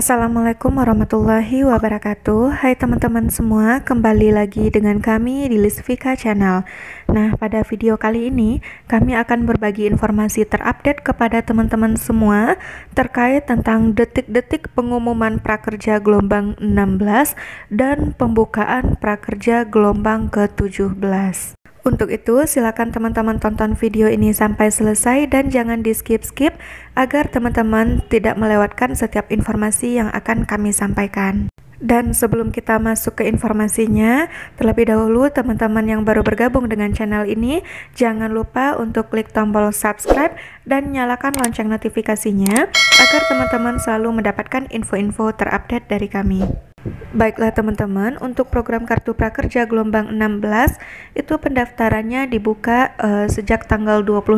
Assalamualaikum warahmatullahi wabarakatuh Hai teman-teman semua, kembali lagi dengan kami di Lisvika Channel Nah, pada video kali ini, kami akan berbagi informasi terupdate kepada teman-teman semua Terkait tentang detik-detik pengumuman prakerja gelombang 16 dan pembukaan prakerja gelombang ke-17 untuk itu, silakan teman-teman tonton video ini sampai selesai dan jangan di skip-skip agar teman-teman tidak melewatkan setiap informasi yang akan kami sampaikan. Dan sebelum kita masuk ke informasinya, terlebih dahulu teman-teman yang baru bergabung dengan channel ini, jangan lupa untuk klik tombol subscribe dan nyalakan lonceng notifikasinya agar teman-teman selalu mendapatkan info-info terupdate dari kami. Baiklah teman-teman, untuk program Kartu Prakerja gelombang 16 itu pendaftarannya dibuka uh, sejak tanggal 25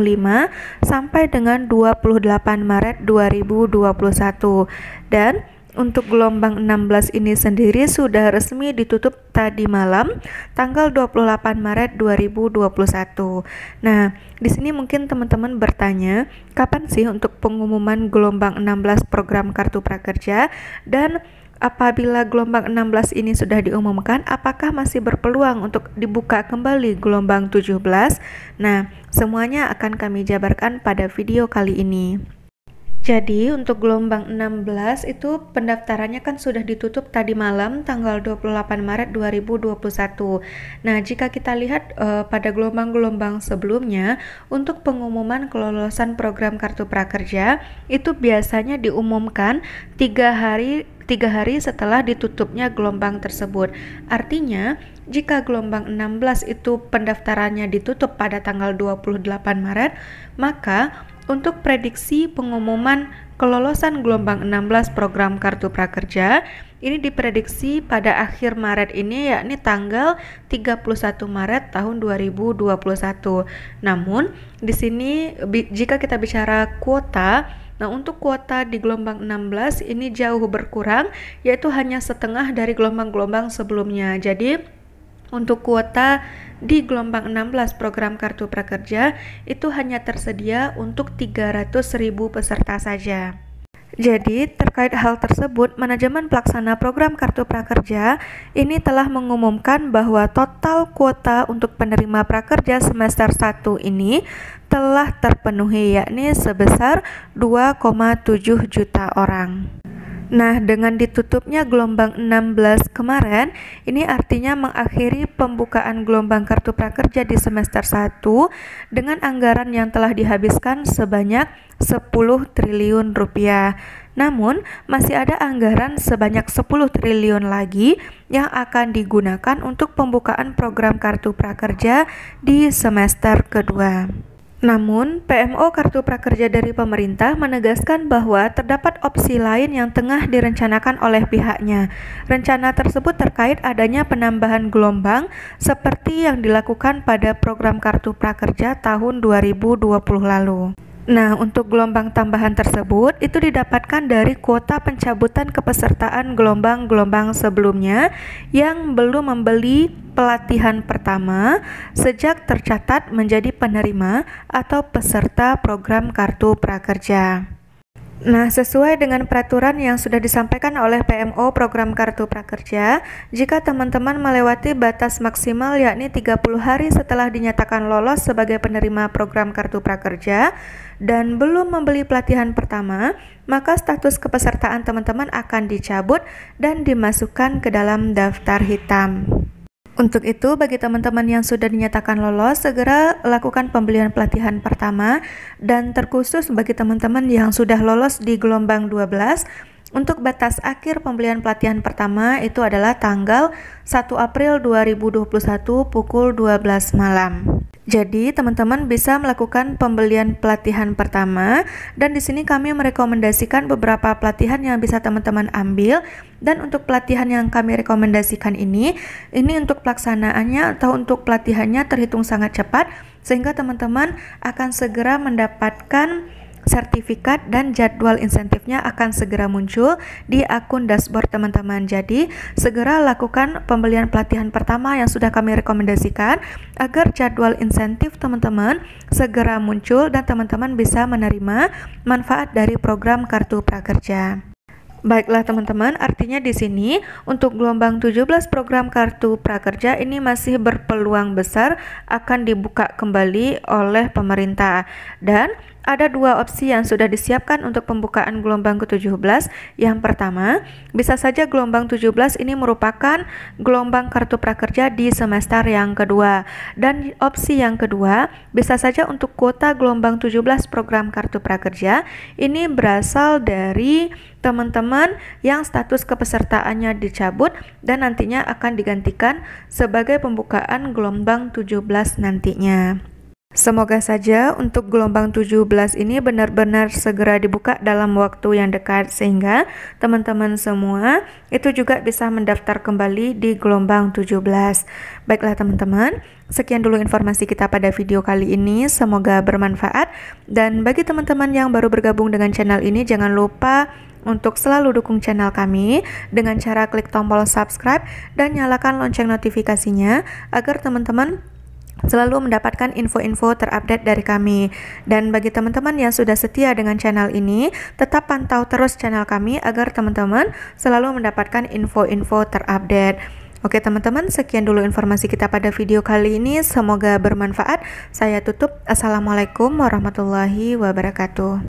sampai dengan 28 Maret 2021. Dan untuk gelombang 16 ini sendiri sudah resmi ditutup tadi malam tanggal 28 Maret 2021. Nah, di sini mungkin teman-teman bertanya, kapan sih untuk pengumuman gelombang 16 program Kartu Prakerja dan apabila gelombang 16 ini sudah diumumkan, apakah masih berpeluang untuk dibuka kembali gelombang 17? Nah, semuanya akan kami jabarkan pada video kali ini. Jadi untuk gelombang 16 itu pendaftarannya kan sudah ditutup tadi malam tanggal 28 Maret 2021. Nah, jika kita lihat e, pada gelombang-gelombang sebelumnya untuk pengumuman kelolosan program kartu prakerja itu biasanya diumumkan tiga hari tiga hari setelah ditutupnya gelombang tersebut. Artinya, jika gelombang 16 itu pendaftarannya ditutup pada tanggal 28 Maret, maka untuk prediksi pengumuman kelolosan gelombang 16 program Kartu Prakerja ini diprediksi pada akhir Maret ini yakni tanggal 31 Maret tahun 2021. Namun di sini jika kita bicara kuota Nah, untuk kuota di gelombang 16 ini jauh berkurang yaitu hanya setengah dari gelombang-gelombang sebelumnya. Jadi untuk kuota di gelombang 16 program Kartu Prakerja itu hanya tersedia untuk 300.000 peserta saja. Jadi, terkait hal tersebut, manajemen pelaksana program Kartu Prakerja ini telah mengumumkan bahwa total kuota untuk penerima prakerja semester 1 ini telah terpenuhi yakni sebesar 2,7 juta orang. Nah, dengan ditutupnya gelombang 16 kemarin, ini artinya mengakhiri pembukaan gelombang kartu prakerja di semester 1 dengan anggaran yang telah dihabiskan sebanyak 10 triliun rupiah. Namun, masih ada anggaran sebanyak 10 triliun lagi yang akan digunakan untuk pembukaan program kartu prakerja di semester kedua. Namun, PMO Kartu Prakerja dari pemerintah menegaskan bahwa terdapat opsi lain yang tengah direncanakan oleh pihaknya. Rencana tersebut terkait adanya penambahan gelombang seperti yang dilakukan pada program Kartu Prakerja tahun 2020 lalu. Nah, untuk gelombang tambahan tersebut itu didapatkan dari kuota pencabutan kepesertaan gelombang-gelombang sebelumnya yang belum membeli pelatihan pertama sejak tercatat menjadi penerima atau peserta program Kartu Prakerja. Nah, sesuai dengan peraturan yang sudah disampaikan oleh PMO Program Kartu Prakerja, jika teman-teman melewati batas maksimal yakni 30 hari setelah dinyatakan lolos sebagai penerima program Kartu Prakerja dan belum membeli pelatihan pertama, maka status kepesertaan teman-teman akan dicabut dan dimasukkan ke dalam daftar hitam. Untuk itu, bagi teman-teman yang sudah dinyatakan lolos, segera lakukan pembelian pelatihan pertama dan terkhusus bagi teman-teman yang sudah lolos di gelombang 12, untuk batas akhir pembelian pelatihan pertama itu adalah tanggal 1 April 2021 pukul 12 malam. Jadi, teman-teman bisa melakukan pembelian pelatihan pertama dan di sini kami merekomendasikan beberapa pelatihan yang bisa teman-teman ambil dan untuk pelatihan yang kami rekomendasikan ini, ini untuk pelaksanaannya atau untuk pelatihannya terhitung sangat cepat sehingga teman-teman akan segera mendapatkan sertifikat dan jadwal insentifnya akan segera muncul di akun dashboard teman-teman. Jadi, segera lakukan pembelian pelatihan pertama yang sudah kami rekomendasikan agar jadwal insentif teman-teman segera muncul dan teman-teman bisa menerima manfaat dari program Kartu Prakerja. Baiklah teman-teman, artinya di sini untuk gelombang 17 program kartu prakerja ini masih berpeluang besar akan dibuka kembali oleh pemerintah dan ada dua opsi yang sudah disiapkan untuk pembukaan gelombang ke-17. Yang pertama, bisa saja gelombang 17 ini merupakan gelombang kartu prakerja di semester yang kedua. Dan opsi yang kedua, bisa saja untuk kuota gelombang 17 program kartu prakerja ini berasal dari teman-teman yang status kepesertaannya dicabut dan nantinya akan digantikan sebagai pembukaan gelombang 17 nantinya. Semoga saja untuk gelombang 17 ini benar-benar segera dibuka dalam waktu yang dekat sehingga teman-teman semua itu juga bisa mendaftar kembali di gelombang 17. Baiklah teman-teman, sekian dulu informasi kita pada video kali ini. Semoga bermanfaat dan bagi teman-teman yang baru bergabung dengan channel ini jangan lupa untuk selalu dukung channel kami dengan cara klik tombol subscribe dan nyalakan lonceng notifikasinya agar teman-teman selalu mendapatkan info-info terupdate dari kami. Dan bagi teman-teman yang sudah setia dengan channel ini, tetap pantau terus channel kami agar teman-teman selalu mendapatkan info-info terupdate. Oke teman-teman, sekian dulu informasi kita pada video kali ini. Semoga bermanfaat. Saya tutup. Assalamualaikum warahmatullahi wabarakatuh.